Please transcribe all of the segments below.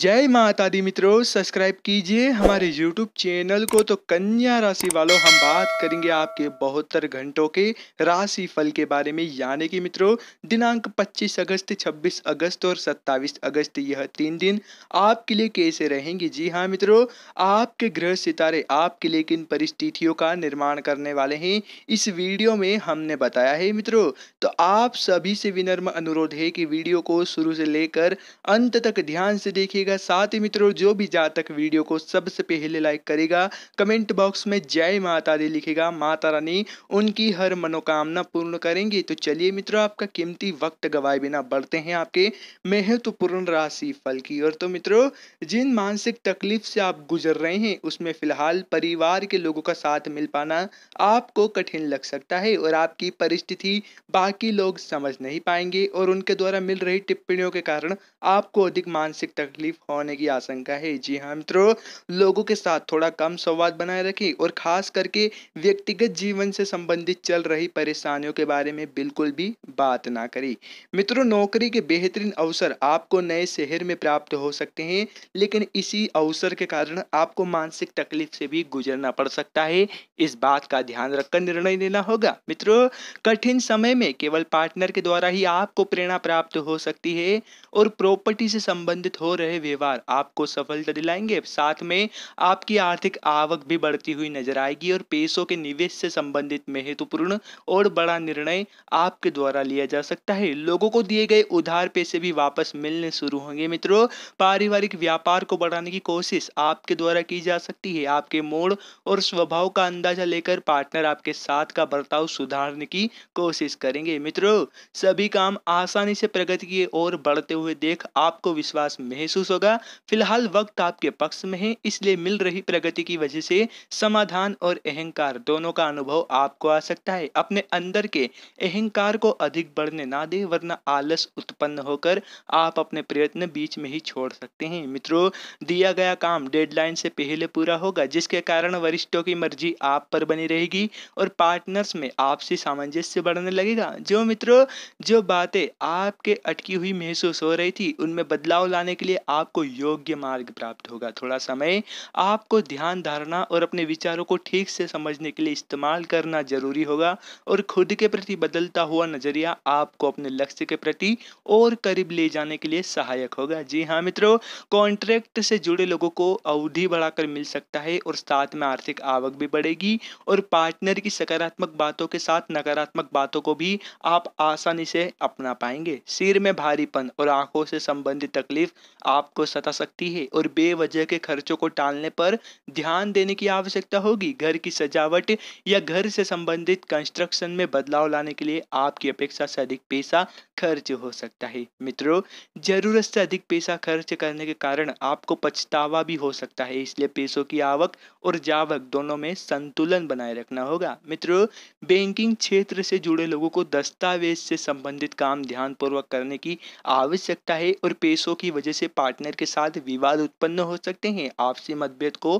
जय माता दी मित्रों सब्सक्राइब कीजिए हमारे यूट्यूब चैनल को तो कन्या राशि वालों हम बात करेंगे आपके बहत्तर घंटों के राशि फल के बारे में यानी कि मित्रों दिनांक 25 अगस्त 26 अगस्त और 27 अगस्त यह तीन दिन आपके लिए कैसे रहेंगे जी हाँ मित्रों आपके ग्रह सितारे आपके लिए किन परिस्थितियों का निर्माण करने वाले हैं इस वीडियो में हमने बताया है मित्रों तो आप सभी से विनम्र अनुरोध है कि वीडियो को शुरू से लेकर अंत तक ध्यान से देखिए करिएगा साथ ही मित्रों जो भी जातक वीडियो को सबसे पहले लाइक करेगा कमेंट बॉक्स में जय माता दी लिखेगा माता रानी उनकी हर मनोकामना पूर्ण करेंगी तो चलिए मित्रों आपका कीमती वक्त गवाए बिना बढ़ते हैं आपके महत्वपूर्ण राशि फल की और तो मित्रों जिन मानसिक तकलीफ से आप गुजर रहे हैं उसमें फिलहाल परिवार के लोगों का साथ मिल पाना आपको कठिन लग सकता है और आपकी परिस्थिति बाकी लोग समझ नहीं पाएंगे और उनके द्वारा मिल रही टिप्पणियों के कारण आपको अधिक मानसिक तकलीफ तकलीफ होने की आशंका है जी हाँ मित्रों लोगों के साथ थोड़ा कम संवाद बनाए रखें और खास करके व्यक्तिगत जीवन से संबंधित चल रही परेशानियों के बारे में बिल्कुल भी बात ना करें मित्रों नौकरी के बेहतरीन अवसर आपको नए शहर में प्राप्त हो सकते हैं लेकिन इसी अवसर के कारण आपको मानसिक तकलीफ से भी गुजरना पड़ सकता है इस बात का ध्यान रखकर निर्णय लेना होगा मित्रों कठिन समय में केवल पार्टनर के द्वारा ही आपको प्रेरणा प्राप्त हो सकती है और प्रॉपर्टी से संबंधित हो रहे सारे व्यवहार आपको सफलता दिलाएंगे साथ में आपकी आर्थिक आवक भी बढ़ती हुई नजर आएगी और पैसों के निवेश से संबंधित महत्वपूर्ण और बड़ा निर्णय आपके द्वारा लिया जा सकता है लोगों को दिए गए उधार पैसे भी वापस मिलने शुरू होंगे मित्रों पारिवारिक व्यापार को बढ़ाने की कोशिश आपके द्वारा की जा सकती है आपके मोड़ और स्वभाव का अंदाजा लेकर पार्टनर आपके साथ का बर्ताव सुधारने की कोशिश करेंगे मित्रों सभी काम आसानी से प्रगति की ओर बढ़ते हुए देख आपको विश्वास महसूस महसूस होगा फिलहाल वक्त आपके पक्ष में है इसलिए मिल रही प्रगति की वजह से समाधान और अहंकार दोनों का अनुभव आपको आ सकता है अपने अंदर के अहंकार को अधिक बढ़ने ना दे वरना आलस उत्पन्न होकर आप अपने प्रयत्न बीच में ही छोड़ सकते हैं मित्रों दिया गया काम डेडलाइन से पहले पूरा होगा जिसके कारण वरिष्ठों की मर्जी आप पर बनी रहेगी और पार्टनर्स में आपसी सामंजस्य बढ़ने लगेगा जो मित्रों जो बातें आपके अटकी हुई महसूस हो रही थी उनमें बदलाव लाने के लिए आपको योग्य मार्ग प्राप्त होगा थोड़ा समय आपको ध्यान धारणा और अपने विचारों को ठीक से समझने के लिए इस्तेमाल करना जरूरी होगा और खुद के प्रति बदलता हुआ नजरिया आपको अपने लक्ष्य के प्रति और करीब ले जाने के लिए सहायक होगा जी हाँ मित्रों कॉन्ट्रैक्ट से जुड़े लोगों को अवधि बढ़ाकर मिल सकता है और साथ में आर्थिक आवक भी बढ़ेगी और पार्टनर की सकारात्मक बातों के साथ नकारात्मक बातों को भी आप आसानी से अपना पाएंगे सिर में भारीपन और आंखों से संबंधित तकलीफ आप आपको सता सकती है और बेवजह के खर्चों को टालने पर ध्यान देने की आवश्यकता होगी घर की सजावट या घर से संबंधित कंस्ट्रक्शन में बदलाव लाने के लिए आपकी अपेक्षा से अधिक पैसा खर्च हो सकता है मित्रों जरूरत से अधिक पैसा खर्च करने के कारण आपको पछतावा भी हो सकता है इसलिए पैसों की आवक और जावक दोनों में संतुलन बनाए रखना होगा मित्रों बैंकिंग क्षेत्र से जुड़े लोगों को दस्तावेज से संबंधित काम ध्यानपूर्वक करने की आवश्यकता है और पैसों की वजह से पार्ट पार्टनर के साथ विवाद उत्पन्न हो सकते हैं आपसी मतभेद को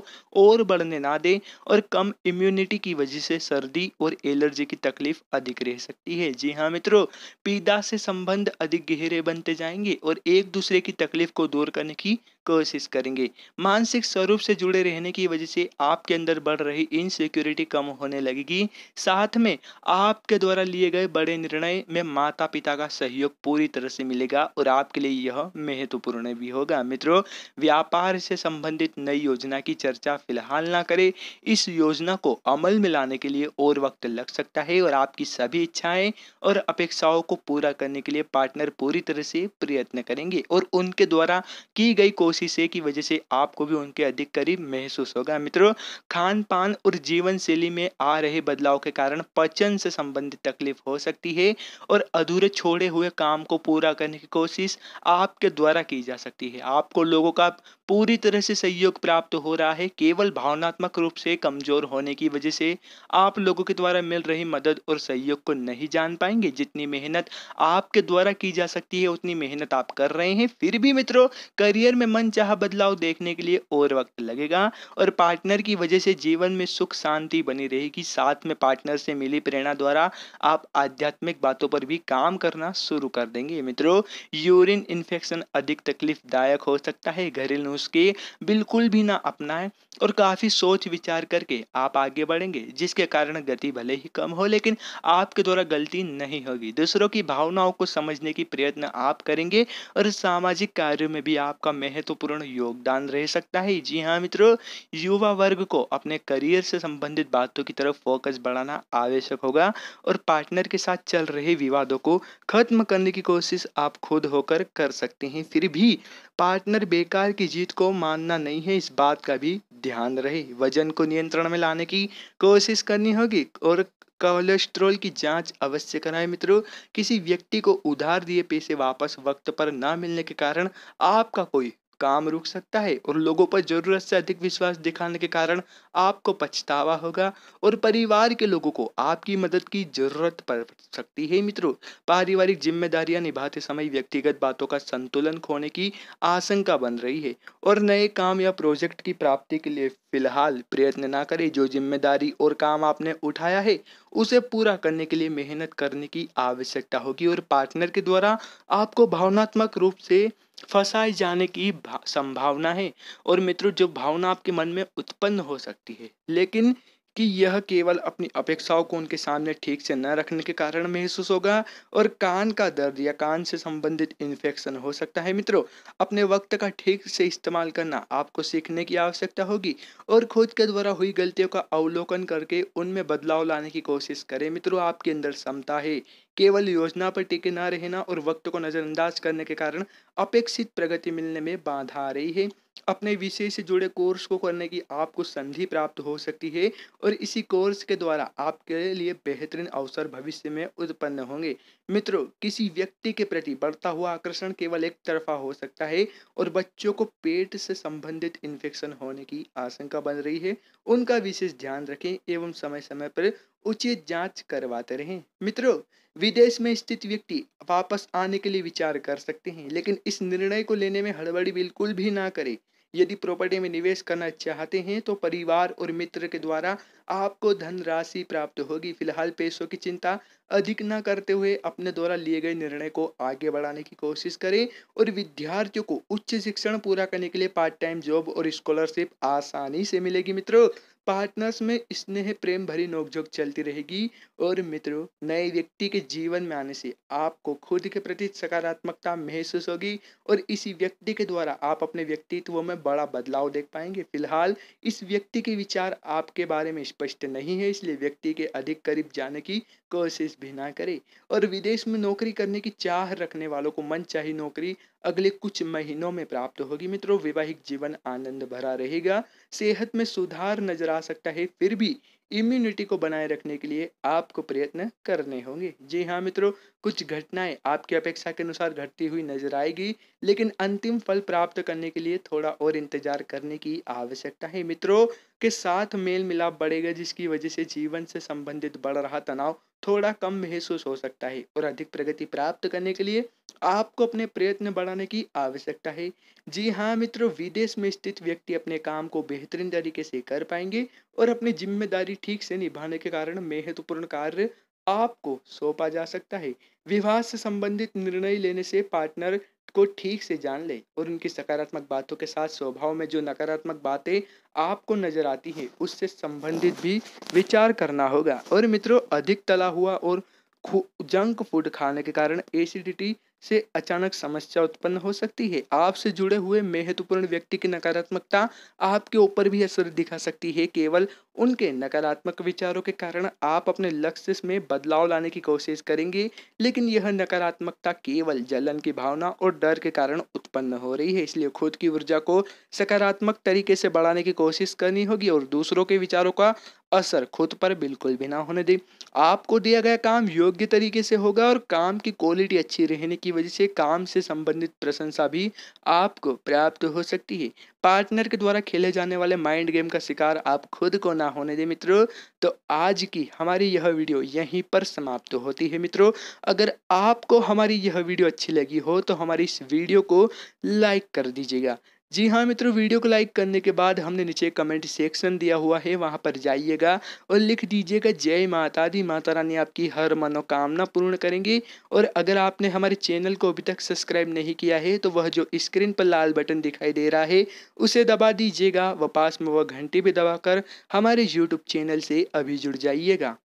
और बढ़ने ना दें और कम इम्यूनिटी की वजह से सर्दी और एलर्जी की तकलीफ अधिक रह सकती है जी हाँ मित्रों पीड़ा से संबंध अधिक गहरे बनते जाएंगे और एक दूसरे की तकलीफ को दूर करने की कोशिश करेंगे मानसिक स्वरूप से जुड़े रहने की वजह से आपके अंदर बढ़ रही इनसिक्योरिटी कम होने लगेगी साथ में आपके द्वारा लिए गए बड़े निर्णय में माता पिता का सहयोग पूरी तरह से मिलेगा और आपके लिए यह महत्वपूर्ण भी होगा मित्रों व्यापार से संबंधित नई योजना की चर्चा फिलहाल ना करें इस योजना को अमल में लाने के लिए और वक्त लग सकता है और आपकी सभी इच्छाएं और अपेक्षाओं को पूरा करने के लिए पार्टनर पूरी तरह से प्रयत्न करेंगे और उनके द्वारा की गई कोशिश उसी से की वजह से आपको भी उनके अधिक करीब महसूस होगा मित्रों खान पान और जीवन शैली में आ रहे बदलाव के कारण पचन से संबंधित तकलीफ हो सकती है और अधूरे छोड़े हुए काम को पूरा करने की कोशिश आपके द्वारा की जा सकती है आपको लोगों का पूरी तरह से सहयोग प्राप्त हो रहा है केवल भावनात्मक रूप से कमजोर होने की वजह से आप लोगों के द्वारा मिल रही मदद और सहयोग को नहीं जान पाएंगे जितनी मेहनत आपके द्वारा की जा सकती है उतनी मेहनत आप कर रहे हैं फिर भी मित्रों करियर में मन मनचाह बदलाव देखने के लिए और वक्त लगेगा और पार्टनर की वजह से जीवन में सुख शांति बनी रहेगी साथ में पार्टनर से मिली प्रेरणा द्वारा आप आध्यात्मिक बातों पर भी काम करना शुरू कर देंगे मित्रों यूरिन इन्फेक्शन अधिक तकलीफ दायक हो सकता है घरेलू नुस्खे बिल्कुल भी ना अपनाएं और काफ़ी सोच विचार करके आप आगे बढ़ेंगे जिसके कारण गति भले ही कम हो लेकिन आपके द्वारा गलती नहीं होगी दूसरों की भावनाओं को समझने की प्रयत्न आप करेंगे और सामाजिक कार्यों में भी आपका महत्व महत्वपूर्ण योगदान रह सकता है जी हाँ मित्रों युवा वर्ग को अपने करियर से संबंधित बातों की तरफ फोकस बढ़ाना आवश्यक होगा और पार्टनर के साथ चल रहे विवादों को खत्म करने की कोशिश आप खुद होकर कर सकते हैं फिर भी पार्टनर बेकार की जीत को मानना नहीं है इस बात का भी ध्यान रहे वजन को नियंत्रण में लाने की कोशिश करनी होगी और कोलेस्ट्रॉल की जांच अवश्य कराएं मित्रों किसी व्यक्ति को उधार दिए पैसे वापस वक्त पर ना मिलने के कारण आपका कोई काम रुक सकता है और लोगों पर ज़रूरत से अधिक विश्वास दिखाने के कारण आपको पछतावा होगा और परिवार के लोगों को आपकी मदद की ज़रूरत पड़ सकती है मित्रों पारिवारिक जिम्मेदारियां निभाते समय व्यक्तिगत बातों का संतुलन खोने की आशंका बन रही है और नए काम या प्रोजेक्ट की प्राप्ति के लिए फिलहाल प्रयत्न ना करें जो जिम्मेदारी और काम आपने उठाया है उसे पूरा करने के लिए मेहनत करने की आवश्यकता होगी और पार्टनर के द्वारा आपको भावनात्मक रूप से फंसाए जाने की संभावना है और मित्रों जो भावना आपके मन में उत्पन्न हो सकती है लेकिन कि यह केवल अपनी अपेक्षाओं को उनके सामने ठीक से न रखने के कारण महसूस होगा और कान का दर्द या कान से संबंधित इन्फेक्शन हो सकता है मित्रों अपने वक्त का ठीक से इस्तेमाल करना आपको सीखने की आवश्यकता होगी और खुद के द्वारा हुई गलतियों का अवलोकन करके उनमें बदलाव लाने की कोशिश करें मित्रों आपके अंदर क्षमता है केवल योजना पर टिके न रहना और वक्त को नज़रअंदाज करने के कारण अपेक्षित प्रगति मिलने में बाधा आ रही है अपने विषय से जुड़े कोर्स को करने की आपको संधि प्राप्त हो सकती है और इसी कोर्स के द्वारा आपके लिए बेहतरीन अवसर भविष्य में उत्पन्न होंगे मित्रों किसी व्यक्ति के प्रति बढ़ता हुआ आकर्षण केवल एक तरफा हो सकता है और बच्चों को पेट से संबंधित इन्फेक्शन होने की आशंका बन रही है उनका विशेष ध्यान रखें एवं समय समय पर उचित जांच करवाते रहें मित्रों विदेश में स्थित व्यक्ति वापस आने के लिए विचार कर सकते हैं लेकिन इस निर्णय को लेने में हड़बड़ी बिल्कुल भी ना करें यदि प्रॉपर्टी में निवेश करना चाहते हैं तो परिवार और मित्र के द्वारा आपको धनराशि प्राप्त होगी फिलहाल पैसों की चिंता अधिक न करते हुए अपने द्वारा लिए गए निर्णय को आगे बढ़ाने की कोशिश करें और विद्यार्थियों को उच्च शिक्षण पूरा करने के लिए पार्ट टाइम जॉब और स्कॉलरशिप आसानी से मिलेगी मित्रों पार्टनर्स में स्नेह प्रेम भरी नोकझोंक चलती रहेगी और मित्रों नए व्यक्ति के जीवन में आने से आपको खुद के प्रति सकारात्मकता महसूस होगी और इसी व्यक्ति के द्वारा आप अपने व्यक्तित्व में बड़ा बदलाव देख पाएंगे फिलहाल इस व्यक्ति के विचार आपके बारे में स्पष्ट नहीं है इसलिए व्यक्ति के अधिक करीब जाने की कोशिश कोशिश भी ना करे और विदेश में नौकरी करने की चाह रखने वालों को मन चाहिए नौकरी अगले कुछ महीनों में प्राप्त होगी मित्रों वैवाहिक जीवन आनंद भरा रहेगा सेहत में सुधार नजर आ सकता है फिर भी इम्यूनिटी को बनाए रखने के लिए आपको प्रयत्न करने होंगे जी हाँ मित्रों कुछ घटनाएं आपकी अपेक्षा के अनुसार घटती हुई नजर आएगी लेकिन अंतिम फल प्राप्त करने के लिए थोड़ा और इंतजार करने की आवश्यकता है मित्रों के साथ मेल मिलाप बढ़ेगा जिसकी वजह से जीवन से संबंधित बढ़ रहा तनाव थोड़ा कम महसूस हो सकता है और अधिक प्रगति प्राप्त करने के लिए आपको अपने प्रयत्न बढ़ाने की आवश्यकता है जी हाँ मित्रों विदेश में स्थित व्यक्ति अपने काम को बेहतरीन तरीके से कर पाएंगे और अपनी जिम्मेदारी ठीक से निभाने के कारण महत्वपूर्ण कार्य आपको सौंपा जा सकता है विवाह से संबंधित निर्णय लेने से पार्टनर को ठीक से जान ले और उनकी सकारात्मक बातों के साथ स्वभाव में जो नकारात्मक बातें आपको नजर आती है उससे संबंधित भी विचार करना होगा और मित्रों अधिक तला हुआ और जंक फूड खाने के कारण एसिडिटी से अचानक समस्या उत्पन्न हो सकती है आपसे जुड़े हुए महत्वपूर्ण व्यक्ति की नकारात्मकता आपके ऊपर भी असर दिखा सकती है केवल उनके नकारात्मक विचारों के कारण आप अपने लक्ष्य में बदलाव लाने की कोशिश करेंगे लेकिन यह नकारात्मकता केवल जलन की भावना और डर के कारण उत्पन्न हो रही है इसलिए खुद की ऊर्जा को सकारात्मक तरीके से बढ़ाने की कोशिश करनी होगी और दूसरों के विचारों का असर खुद पर बिल्कुल भी ना होने दें आपको दिया गया काम योग्य तरीके से होगा और काम की क्वालिटी अच्छी रहने की वजह से काम से संबंधित प्रशंसा भी आपको प्राप्त हो सकती है पार्टनर के द्वारा खेले जाने वाले माइंड गेम का शिकार आप खुद को ना होने दें मित्रों तो आज की हमारी यह वीडियो यहीं पर समाप्त होती है मित्रों अगर आपको हमारी यह वीडियो अच्छी लगी हो तो हमारी इस वीडियो को लाइक कर दीजिएगा जी हाँ मित्रों वीडियो को लाइक करने के बाद हमने नीचे कमेंट सेक्शन दिया हुआ है वहाँ पर जाइएगा और लिख दीजिएगा जय माता दी माता रानी आपकी हर मनोकामना पूर्ण करेंगे और अगर आपने हमारे चैनल को अभी तक सब्सक्राइब नहीं किया है तो वह जो स्क्रीन पर लाल बटन दिखाई दे रहा है उसे दबा दीजिएगा व पास में वह घंटी भी दबा हमारे यूट्यूब चैनल से अभी जुड़ जाइएगा